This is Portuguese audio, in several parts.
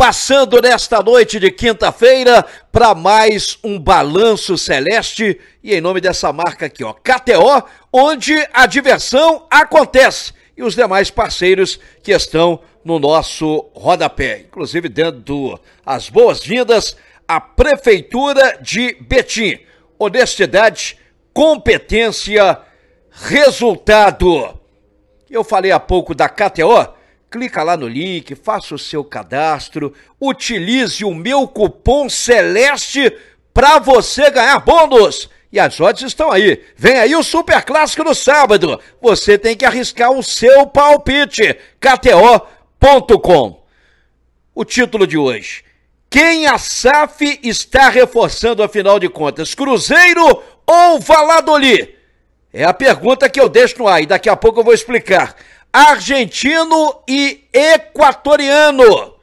passando nesta noite de quinta-feira para mais um balanço celeste e em nome dessa marca aqui, ó, KTO, onde a diversão acontece e os demais parceiros que estão no nosso rodapé, inclusive dando as boas-vindas à prefeitura de Betim. Honestidade, competência, resultado. Eu falei há pouco da KTO, clica lá no link, faça o seu cadastro, utilize o meu cupom Celeste para você ganhar bônus. E as odds estão aí. Vem aí o Super Clássico no sábado. Você tem que arriscar o seu palpite. KTO.com. O título de hoje. Quem a SAF está reforçando, afinal de contas? Cruzeiro ou Valladolid? É a pergunta que eu deixo no ar e daqui a pouco eu vou explicar argentino e equatoriano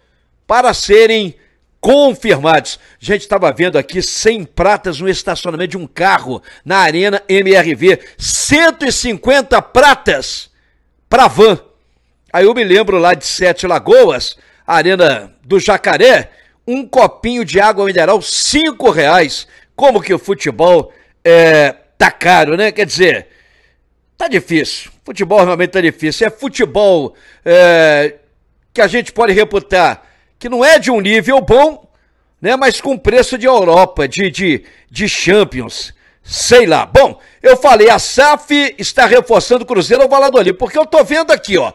para serem confirmados. A gente, estava vendo aqui 100 pratas no estacionamento de um carro na Arena MRV. 150 pratas para van. Aí eu me lembro lá de Sete Lagoas, Arena do Jacaré, um copinho de água mineral, cinco reais. Como que o futebol é, tá caro, né? Quer dizer, tá difícil. Futebol realmente tá difícil. É futebol é, que a gente pode reputar que não é de um nível bom, né? Mas com preço de Europa, de, de, de Champions. Sei lá. Bom, eu falei, a SAF está reforçando o Cruzeiro ao Valadolid, porque eu tô vendo aqui, ó.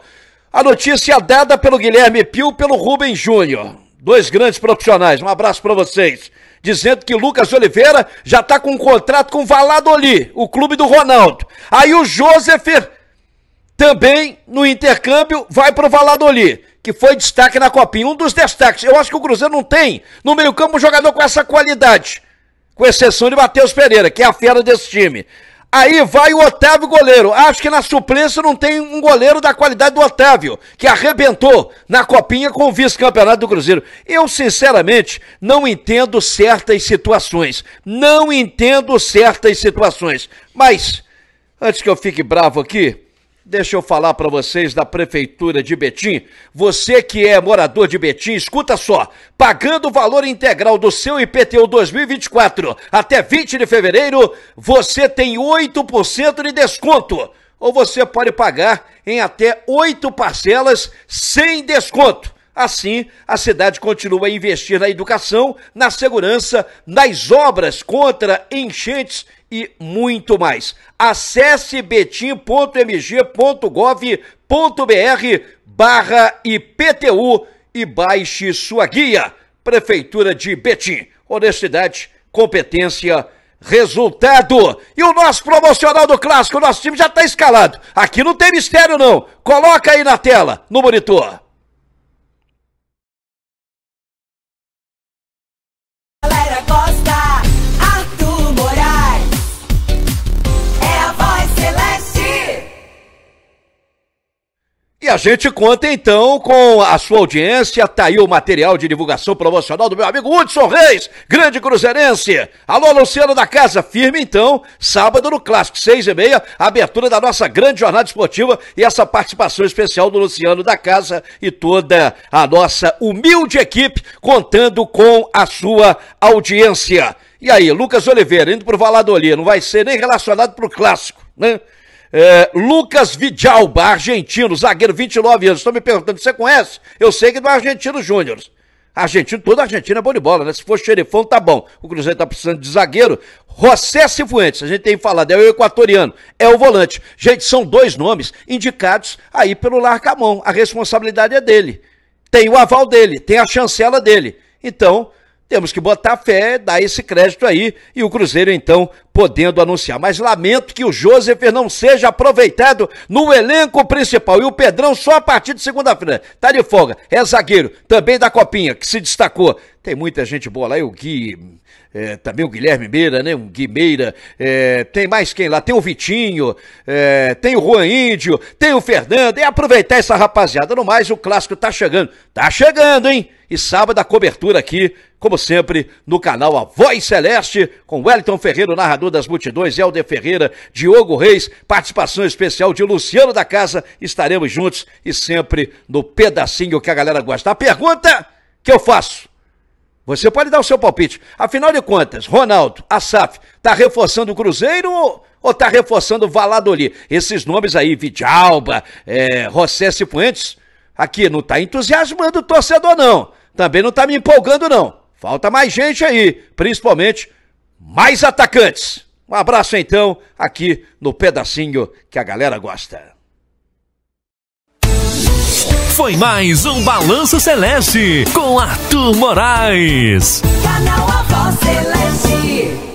A notícia dada pelo Guilherme Pio pelo Rubem Júnior. Dois grandes profissionais. Um abraço para vocês dizendo que Lucas Oliveira já está com um contrato com o Valladolid, o clube do Ronaldo. Aí o Joseph também no intercâmbio vai para o Valladolid, que foi destaque na Copinha, um dos destaques. Eu acho que o Cruzeiro não tem no meio-campo um jogador com essa qualidade, com exceção de Matheus Pereira, que é a fera desse time. Aí vai o Otávio goleiro. Acho que na suplência não tem um goleiro da qualidade do Otávio, que arrebentou na copinha com o vice-campeonato do Cruzeiro. Eu, sinceramente, não entendo certas situações. Não entendo certas situações. Mas, antes que eu fique bravo aqui, Deixa eu falar para vocês da Prefeitura de Betim. Você que é morador de Betim, escuta só. Pagando o valor integral do seu IPTU 2024 até 20 de fevereiro, você tem 8% de desconto. Ou você pode pagar em até oito parcelas sem desconto. Assim, a cidade continua a investir na educação, na segurança, nas obras contra enchentes e muito mais. Acesse betim.mg.gov.br barra IPTU e baixe sua guia. Prefeitura de Betim. Honestidade, competência, resultado. E o nosso promocional do clássico, nosso time já está escalado. Aqui não tem mistério não. Coloca aí na tela, no monitor. a gente conta então com a sua audiência. Tá aí o material de divulgação promocional do meu amigo Hudson Reis, grande cruzeirense. Alô, Luciano da Casa, firme então, sábado no Clássico, seis e meia, abertura da nossa grande jornada esportiva e essa participação especial do Luciano da Casa e toda a nossa humilde equipe contando com a sua audiência. E aí, Lucas Oliveira, indo pro Valladolid, não vai ser nem relacionado pro Clássico, né? É, Lucas Vidalba, argentino, zagueiro, 29 anos. Estão me perguntando, você conhece? Eu sei que é do Argentino Júnior. Argentino, todo argentino é bom de bola, né? Se for xerifão, tá bom. O Cruzeiro tá precisando de zagueiro. José Cifuentes, a gente tem falado, é o equatoriano, é o volante. Gente, são dois nomes indicados aí pelo Larcamão. A responsabilidade é dele. Tem o aval dele, tem a chancela dele. Então, temos que botar fé, dar esse crédito aí. E o Cruzeiro, então, podendo anunciar. Mas lamento que o Joseph não seja aproveitado no elenco principal. E o Pedrão só a partir de segunda-feira. Tá de folga. É zagueiro, também da Copinha, que se destacou. Tem muita gente boa lá. E o Gui, é, também o Guilherme Meira, né? O Gui Meira. É, tem mais quem lá? Tem o Vitinho, é, tem o Juan Índio, tem o Fernando. E é aproveitar essa rapaziada. No mais, o clássico tá chegando. Tá chegando, hein? E sábado a cobertura aqui, como sempre, no canal A Voz Celeste, com Wellington Ferreiro narrador das Multidões, Helder Ferreira, Diogo Reis, participação especial de Luciano da Casa. Estaremos juntos e sempre no pedacinho que a galera gosta. A pergunta que eu faço. Você pode dar o seu palpite. Afinal de contas, Ronaldo, Assaf, tá reforçando o Cruzeiro ou, tá reforçando o Valadoli Esses nomes aí, Vidalba, é, José aqui não tá entusiasmando o torcedor, não. Também não tá me empolgando, não. Falta mais gente aí, principalmente mais atacantes. Um abraço então aqui no pedacinho que a galera gosta. Foi mais um Balanço Celeste com Arthur Moraes. Canal Celeste.